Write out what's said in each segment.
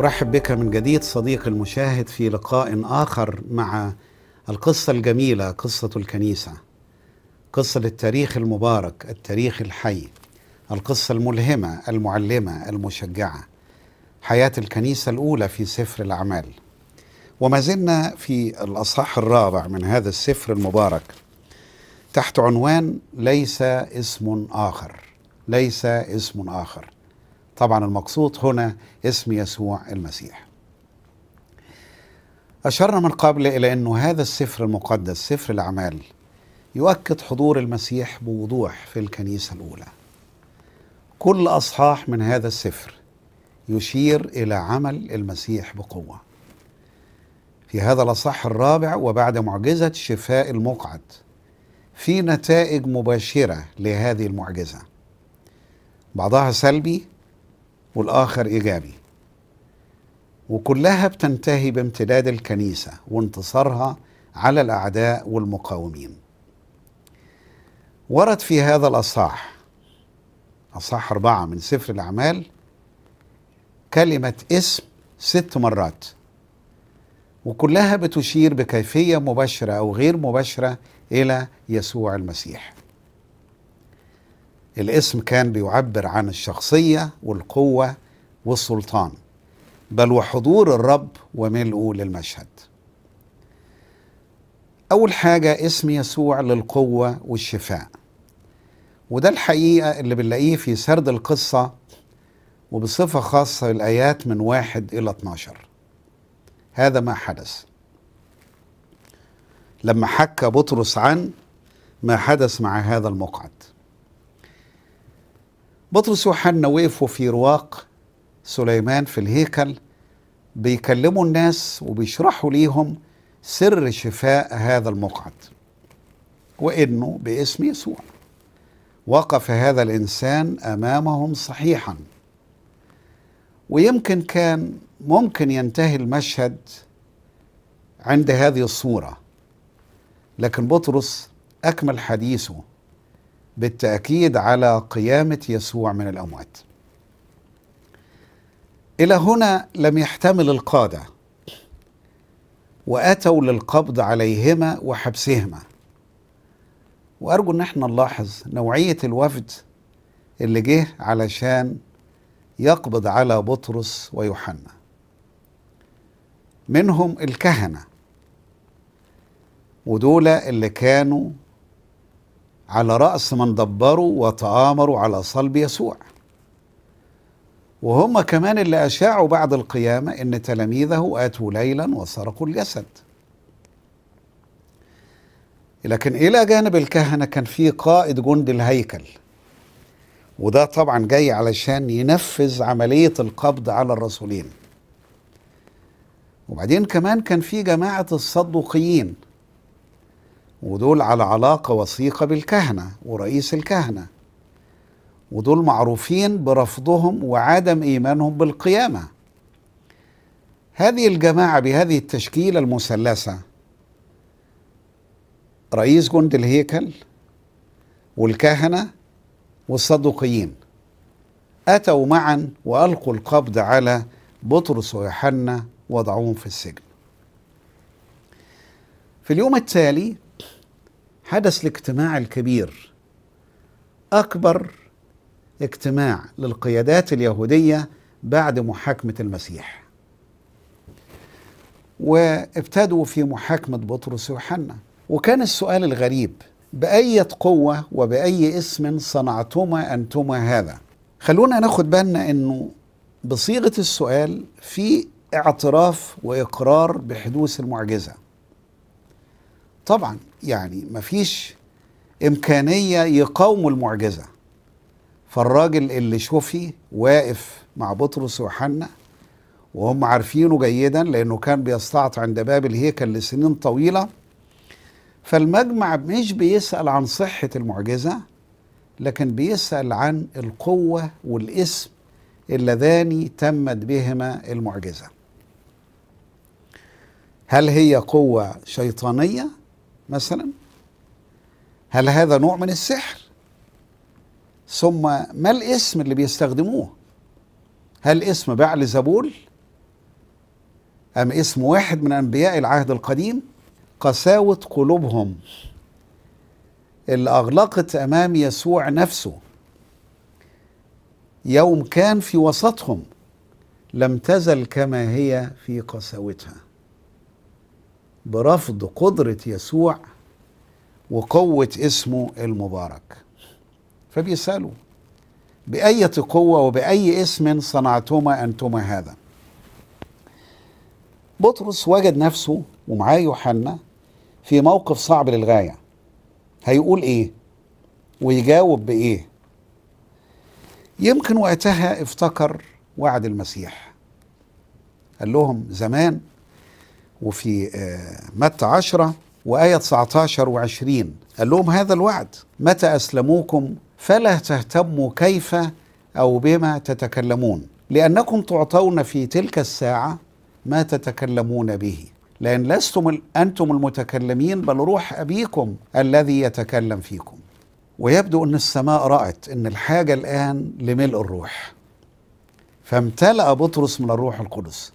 أرحب بك من جديد صديقي المشاهد في لقاء آخر مع القصة الجميلة قصة الكنيسة قصة التاريخ المبارك التاريخ الحي القصة الملهمة المعلمة المشجعة حياة الكنيسة الأولى في سفر الأعمال وما زلنا في الأصحاح الرابع من هذا السفر المبارك تحت عنوان ليس اسم آخر ليس اسم آخر طبعا المقصود هنا اسم يسوع المسيح أشرنا من قبل إلى أنه هذا السفر المقدس سفر الأعمال يؤكد حضور المسيح بوضوح في الكنيسة الأولى كل أصحاح من هذا السفر يشير إلى عمل المسيح بقوة في هذا الأصح الرابع وبعد معجزة شفاء المقعد في نتائج مباشرة لهذه المعجزة بعضها سلبي والآخر إيجابي وكلها بتنتهي بامتداد الكنيسة وانتصارها على الأعداء والمقاومين ورد في هذا الأصحاح أصحاح أربعة من سفر الأعمال كلمة اسم ست مرات وكلها بتشير بكيفية مباشرة أو غير مباشرة إلى يسوع المسيح الاسم كان بيعبر عن الشخصية والقوة والسلطان بل وحضور الرب وملئه للمشهد أول حاجة اسم يسوع للقوة والشفاء وده الحقيقة اللي بنلاقيه في سرد القصة وبصفة خاصة الآيات من واحد إلى 12 هذا ما حدث لما حكى بطرس عن ما حدث مع هذا المقعد بطرس وحنا وقفوا في رواق سليمان في الهيكل بيكلموا الناس وبيشرحوا ليهم سر شفاء هذا المقعد وانه باسم يسوع وقف هذا الانسان امامهم صحيحا ويمكن كان ممكن ينتهي المشهد عند هذه الصوره لكن بطرس اكمل حديثه بالتاكيد على قيامه يسوع من الاموات الى هنا لم يحتمل القاده واتوا للقبض عليهما وحبسهما وارجو ان احنا نلاحظ نوعيه الوفد اللي جه علشان يقبض على بطرس ويوحنا منهم الكهنه ودول اللي كانوا على رأس من دبروا وتآمروا على صلب يسوع وهم كمان اللي أشاعوا بعد القيامة إن تلاميذه آتوا ليلا وسرقوا الجسد لكن إلى جانب الكهنة كان في قائد جند الهيكل وده طبعا جاي علشان ينفذ عملية القبض على الرسولين وبعدين كمان كان في جماعة الصدوقيين ودول على علاقة وثيقة بالكهنة ورئيس الكهنة ودول معروفين برفضهم وعدم إيمانهم بالقيامة هذه الجماعة بهذه التشكيلة المثلثة رئيس جند الهيكل والكهنة والصدوقيين أتوا معا وألقوا القبض على بطرس ويوحنا وضعوهم في السجن في اليوم التالي حدث الاجتماع الكبير اكبر اجتماع للقيادات اليهوديه بعد محاكمه المسيح وابتدوا في محاكمه بطرس يوحنا وكان السؤال الغريب باية قوه وباي اسم صنعتما انتما هذا خلونا ناخد بالنا انه بصيغه السؤال في اعتراف واقرار بحدوث المعجزه طبعا يعني مفيش إمكانية يقاوموا المعجزة فالراجل اللي شوفي واقف مع بطرس وحنا وهم عارفينه جيدا لأنه كان بيستعط عند باب الهيكل لسنين طويلة فالمجمع مش بيسأل عن صحة المعجزة لكن بيسأل عن القوة والاسم اللذان تمت بهما المعجزة هل هي قوة شيطانية مثلا هل هذا نوع من السحر ثم ما الاسم اللي بيستخدموه هل اسم بعل زبول أم اسم واحد من أنبياء العهد القديم قساوة قلوبهم اللي أغلقت أمام يسوع نفسه يوم كان في وسطهم لم تزل كما هي في قساوتها برفض قدرة يسوع وقوة اسمه المبارك فبيسألوا بأية قوة وبأي اسم صنعتما أنتما هذا بطرس وجد نفسه ومعاه يوحنا في موقف صعب للغاية هيقول إيه ويجاوب بإيه يمكن وقتها افتكر وعد المسيح قال لهم زمان وفي آه، متى عشرة وآية 19 و20 قال لهم هذا الوعد متى أسلموكم فلا تهتموا كيف أو بما تتكلمون لأنكم تعطون في تلك الساعة ما تتكلمون به لأن لستم أنتم المتكلمين بل روح أبيكم الذي يتكلم فيكم ويبدو أن السماء رأت أن الحاجة الآن لملء الروح فامتلأ بطرس من الروح القدس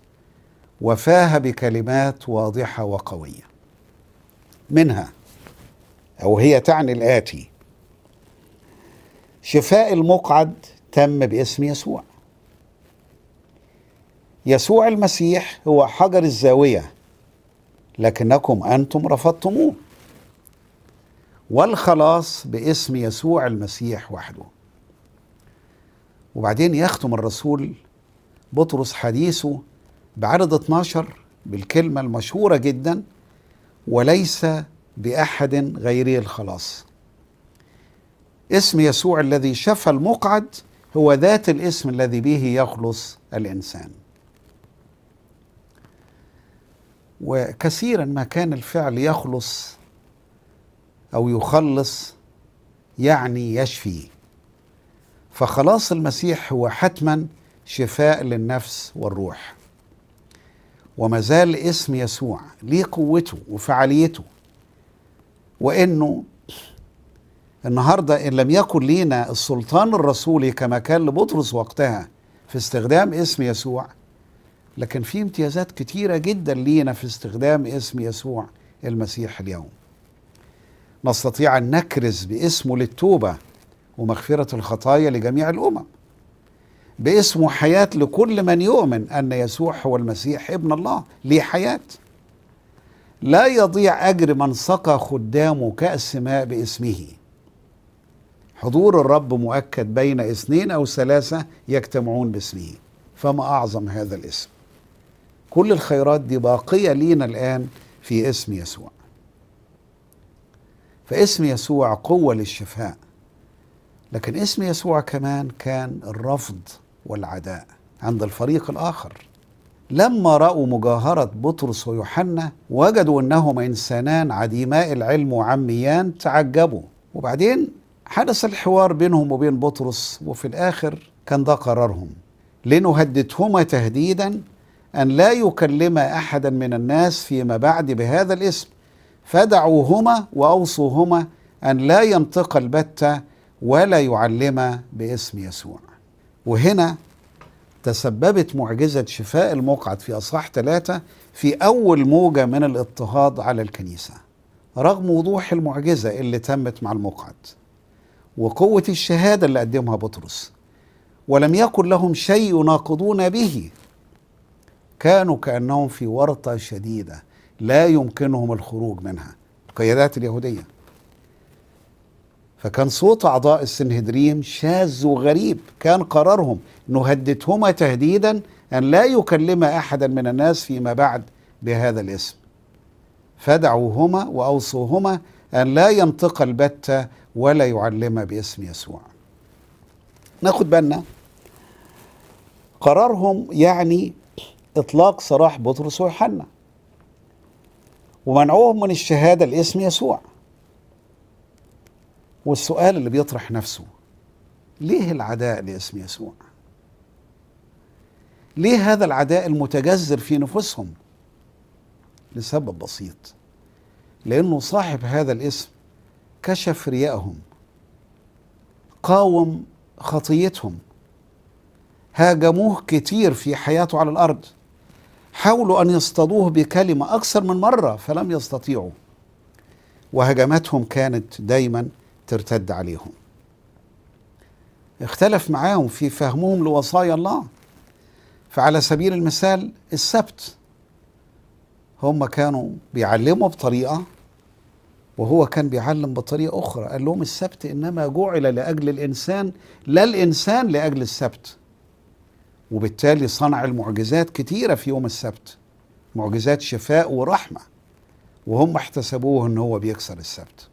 وفاها بكلمات واضحه وقويه منها او هي تعني الاتي شفاء المقعد تم باسم يسوع يسوع المسيح هو حجر الزاويه لكنكم انتم رفضتموه والخلاص باسم يسوع المسيح وحده وبعدين يختم الرسول بطرس حديثه بعدد 12 بالكلمة المشهورة جدا وليس بأحد غيري الخلاص اسم يسوع الذي شفى المقعد هو ذات الاسم الذي به يخلص الإنسان وكثيرا ما كان الفعل يخلص أو يخلص يعني يشفي فخلاص المسيح هو حتما شفاء للنفس والروح وما زال اسم يسوع ليه قوته وفعاليته وانه النهارده ان لم يكن لينا السلطان الرسولي كما كان لبطرس وقتها في استخدام اسم يسوع لكن في امتيازات كتيره جدا لينا في استخدام اسم يسوع المسيح اليوم نستطيع ان نكرز باسمه للتوبه ومغفره الخطايا لجميع الامم باسمه حياة لكل من يؤمن أن يسوع هو المسيح ابن الله ليه حياة لا يضيع أجر من سقى خدامه كأس ماء باسمه حضور الرب مؤكد بين اثنين أو ثلاثة يجتمعون باسمه فما أعظم هذا الاسم كل الخيرات دي باقية لينا الآن في اسم يسوع فاسم يسوع قوة للشفاء لكن اسم يسوع كمان كان الرفض والعداء عند الفريق الآخر لما رأوا مجاهرة بطرس ويوحنا وجدوا أنهما إنسانان عديماء العلم وعميان تعجبوا وبعدين حدث الحوار بينهم وبين بطرس وفي الآخر كان ده قرارهم لنهددهما تهديدا أن لا يكلما أحدا من الناس فيما بعد بهذا الاسم فدعوهما وأوصوهما أن لا ينطق البتة ولا يعلما باسم يسوع وهنا تسببت معجزة شفاء المقعد في أصحاح ثلاثة في أول موجة من الاضطهاد على الكنيسة رغم وضوح المعجزة اللي تمت مع المقعد وقوة الشهادة اللي قدمها بطرس ولم يكن لهم شيء يناقضون به كانوا كأنهم في ورطة شديدة لا يمكنهم الخروج منها القيادات اليهوديه فكان صوت أعضاء السنهدريم شاذ وغريب كان قرارهم نهددهما تهديدا أن لا يكلما أحدا من الناس فيما بعد بهذا الاسم فدعوهما وأوصوهما أن لا ينطق البتة ولا يعلما باسم يسوع ناخد بالنا قرارهم يعني إطلاق سراح بطرس ويوحنا ومنعوهم من الشهادة لاسم يسوع والسؤال اللي بيطرح نفسه ليه العداء لاسم يسوع ليه هذا العداء المتجذر في نفوسهم لسبب بسيط لانه صاحب هذا الاسم كشف ريائهم قاوم خطيتهم هاجموه كتير في حياته على الارض حاولوا ان يصطادوه بكلمه اكثر من مره فلم يستطيعوا وهجماتهم كانت دايما ترتد عليهم اختلف معاهم في فهمهم لوصايا الله فعلى سبيل المثال السبت هم كانوا بيعلموا بطريقة وهو كان بيعلم بطريقة أخرى قال لهم السبت إنما جعل لأجل الإنسان لا الإنسان لأجل السبت وبالتالي صنع المعجزات كتيرة في يوم السبت معجزات شفاء ورحمة وهم احتسبوه إن هو بيكسر السبت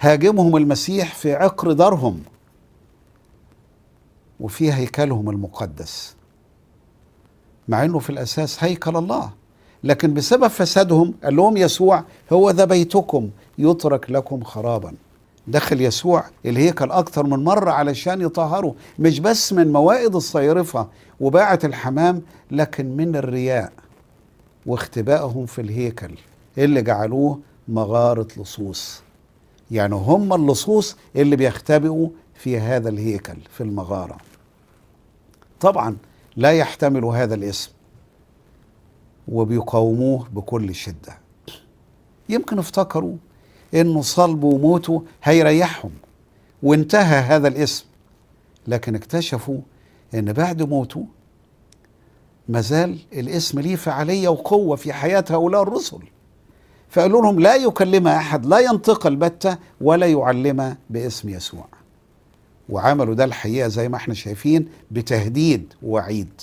هاجمهم المسيح في عقر دارهم وفي هيكلهم المقدس مع انه في الاساس هيكل الله لكن بسبب فسادهم قال لهم يسوع هو ذا بيتكم يترك لكم خرابا دخل يسوع الهيكل اكثر من مره علشان يطهره مش بس من موائد الصيرفه وباعه الحمام لكن من الرياء واختبائهم في الهيكل اللي جعلوه مغاره لصوص يعني هم اللصوص اللي بيختبئوا في هذا الهيكل في المغارة طبعا لا يحتملوا هذا الاسم وبيقاوموه بكل شدة يمكن افتكروا انه صلبوا وموتوا هيريحهم وانتهى هذا الاسم لكن اكتشفوا ان بعد موته مازال الاسم ليه فعالية وقوة في حياة هؤلاء الرسل فقالوا لهم لا يكلمها أحد لا ينطق البتة ولا يعلمها باسم يسوع وعملوا ده الحقيقة زي ما احنا شايفين بتهديد ووعيد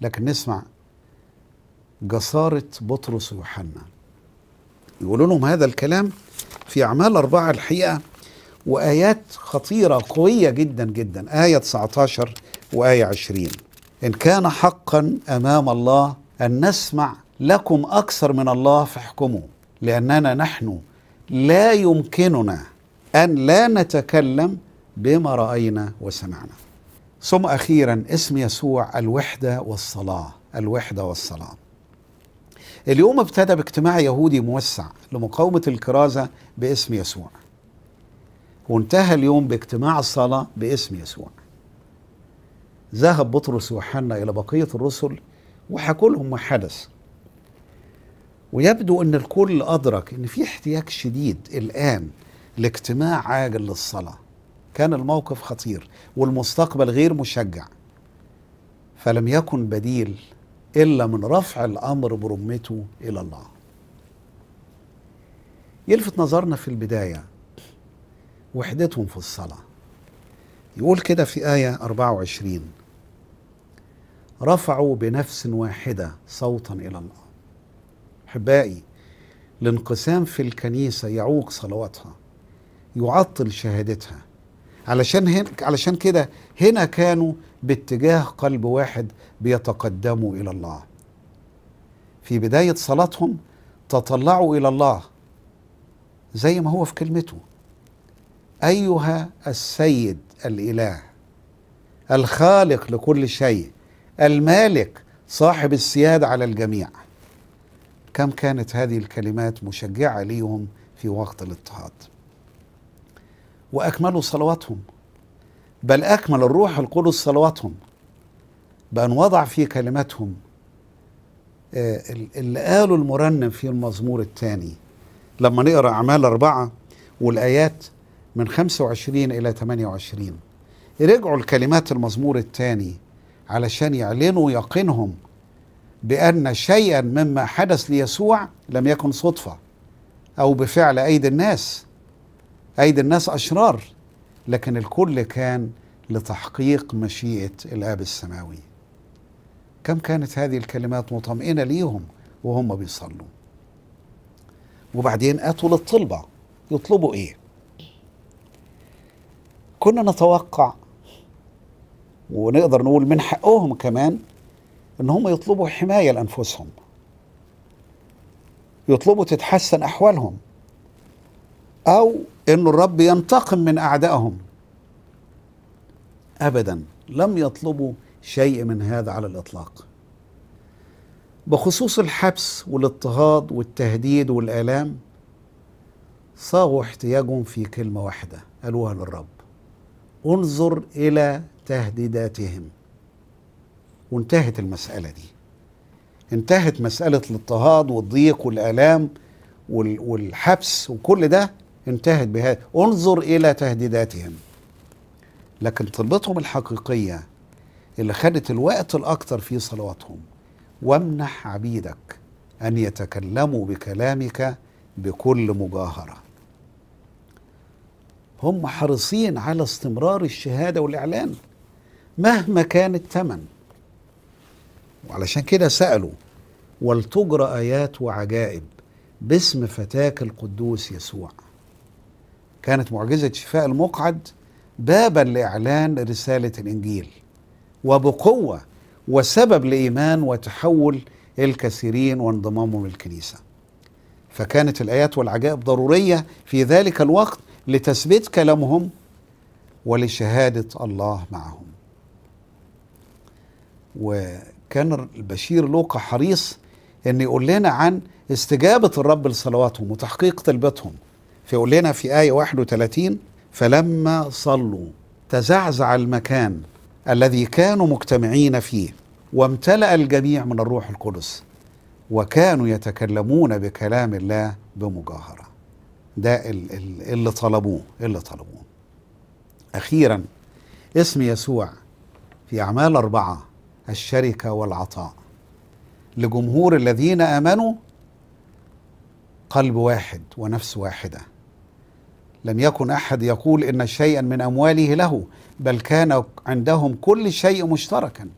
لكن نسمع جسارة بطرس ويوحنا يقولوا لهم هذا الكلام في أعمال أربعة الحقيقة وآيات خطيرة قوية جدا جدا آية 19 وآية 20 إن كان حقا أمام الله أن نسمع لكم اكثر من الله فاحكموا لاننا نحن لا يمكننا ان لا نتكلم بما راينا وسمعنا ثم اخيرا اسم يسوع الوحده والصلاه الوحده والصلاه اليوم ابتدى باجتماع يهودي موسع لمقاومه الكرازه باسم يسوع وانتهى اليوم باجتماع الصلاه باسم يسوع ذهب بطرس وحنا الى بقيه الرسل وحكوا لهم ما حدث ويبدو أن الكل أدرك أن في احتياج شديد الآن لاجتماع عاجل للصلاة كان الموقف خطير والمستقبل غير مشجع فلم يكن بديل إلا من رفع الأمر برمته إلى الله يلفت نظرنا في البداية وحدتهم في الصلاة يقول كده في آية 24 رفعوا بنفس واحدة صوتا إلى الله احبائي الانقسام في الكنيسه يعوق صلواتها يعطل شهادتها علشان هن علشان كده هنا كانوا باتجاه قلب واحد بيتقدموا الى الله في بدايه صلاتهم تطلعوا الى الله زي ما هو في كلمته ايها السيد الاله الخالق لكل شيء المالك صاحب السياده على الجميع كم كانت هذه الكلمات مشجعة ليهم في وقت الاضطهاد وأكملوا صلواتهم بل أكمل الروح القدس صلواتهم بأن وضع في كلماتهم آه، اللي قالوا المرنم في المزمور الثاني لما نقرأ أعمال أربعة والآيات من 25 إلى 28 رجعوا الكلمات المزمور الثاني علشان يعلنوا يقينهم بأن شيئا مما حدث ليسوع لم يكن صدفة أو بفعل أيدي الناس أيدي الناس أشرار لكن الكل كان لتحقيق مشيئة الآب السماوي كم كانت هذه الكلمات مطمئنة ليهم وهم بيصلوا وبعدين أتوا للطلبة يطلبوا إيه كنا نتوقع ونقدر نقول من حقهم كمان ان هم يطلبوا حمايه لانفسهم يطلبوا تتحسن احوالهم او ان الرب ينتقم من اعدائهم ابدا لم يطلبوا شيء من هذا على الاطلاق بخصوص الحبس والاضطهاد والتهديد والآلام صاغوا احتياجهم في كلمة واحدة قالوها للرب انظر إلى تهديداتهم وانتهت المسألة دي انتهت مسألة الاضطهاد والضيق والآلام والحبس وكل ده انتهت بهذا انظر إلى تهديداتهم لكن طلبتهم الحقيقية اللي خدت الوقت الأكثر في صلواتهم وامنح عبيدك أن يتكلموا بكلامك بكل مجاهرة هم حريصين على استمرار الشهادة والإعلان مهما كان الثمن وعلشان كده سألوا ولتجرى آيات وعجائب باسم فتاك القدوس يسوع كانت معجزة شفاء المقعد بابا لإعلان رسالة الإنجيل وبقوة وسبب لإيمان وتحول الكثيرين وانضمامهم للكنيسة فكانت الآيات والعجائب ضرورية في ذلك الوقت لتثبيت كلامهم ولشهادة الله معهم و كان البشير لوقا حريص أن يقول لنا عن استجابة الرب لصلواتهم وتحقيق طلبتهم فيقول لنا في آية 31 فلما صلوا تزعزع المكان الذي كانوا مجتمعين فيه وامتلأ الجميع من الروح القدس وكانوا يتكلمون بكلام الله بمجاهرة ده اللي طلبوه اللي طلبوه أخيرا اسم يسوع في أعمال أربعة الشركه والعطاء لجمهور الذين امنوا قلب واحد ونفس واحده لم يكن احد يقول ان شيئا من امواله له بل كان عندهم كل شيء مشتركا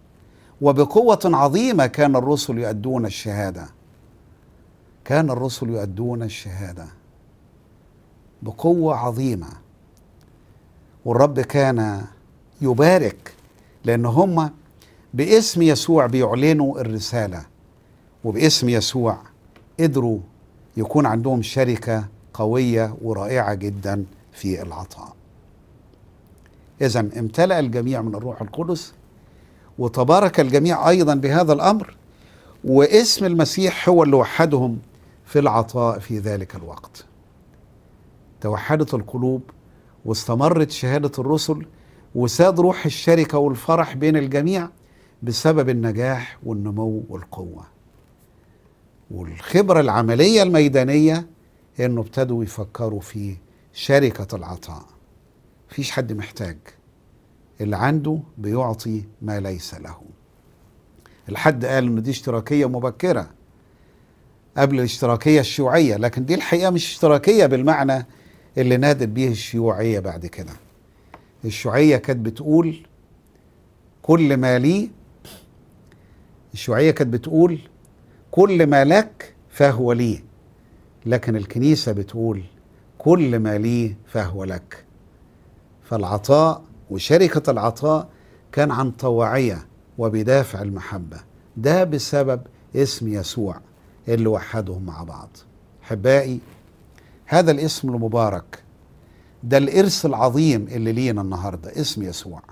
وبقوه عظيمه كان الرسل يؤدون الشهاده كان الرسل يؤدون الشهاده بقوه عظيمه والرب كان يبارك لان هم باسم يسوع بيعلنوا الرسالة وباسم يسوع قدروا يكون عندهم شركة قوية ورائعة جدا في العطاء إذا امتلأ الجميع من الروح القدس وتبارك الجميع أيضا بهذا الأمر واسم المسيح هو اللي وحدهم في العطاء في ذلك الوقت توحدت القلوب واستمرت شهادة الرسل وساد روح الشركة والفرح بين الجميع بسبب النجاح والنمو والقوة والخبرة العملية الميدانية انه ابتدوا يفكروا في شركة العطاء مفيش حد محتاج اللي عنده بيعطي ما ليس له الحد قال ان دي اشتراكية مبكرة قبل الاشتراكية الشيوعية لكن دي الحقيقة مش اشتراكية بالمعنى اللي نادت به الشيوعية بعد كده الشيوعية كانت بتقول كل ما لي الشيوعية كانت بتقول كل ما لك فهو لي لكن الكنيسة بتقول كل ما لي فهو لك فالعطاء وشركة العطاء كان عن طواعية وبدافع المحبة ده بسبب اسم يسوع اللي وحدهم مع بعض حبائي هذا الاسم المبارك ده الإرث العظيم اللي لينا النهاردة اسم يسوع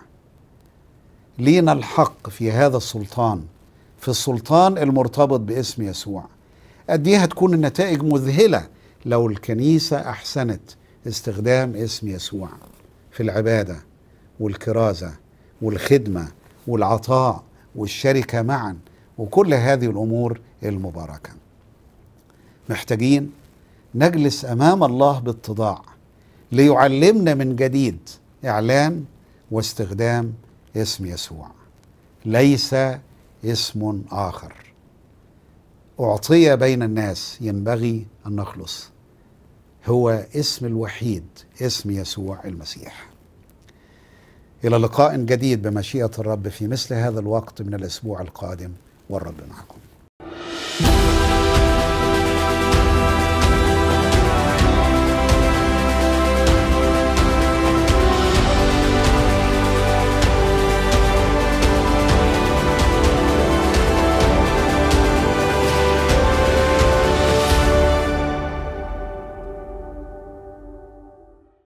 لينا الحق في هذا السلطان في السلطان المرتبط باسم يسوع قد ايه هتكون النتائج مذهله لو الكنيسه احسنت استخدام اسم يسوع في العباده والكرازه والخدمه والعطاء والشركه معا وكل هذه الامور المباركه محتاجين نجلس امام الله باتضاع ليعلمنا من جديد اعلان واستخدام اسم يسوع ليس اسم آخر أعطي بين الناس ينبغي أن نخلص هو اسم الوحيد اسم يسوع المسيح إلى لقاء جديد بمشيئة الرب في مثل هذا الوقت من الأسبوع القادم والرب معكم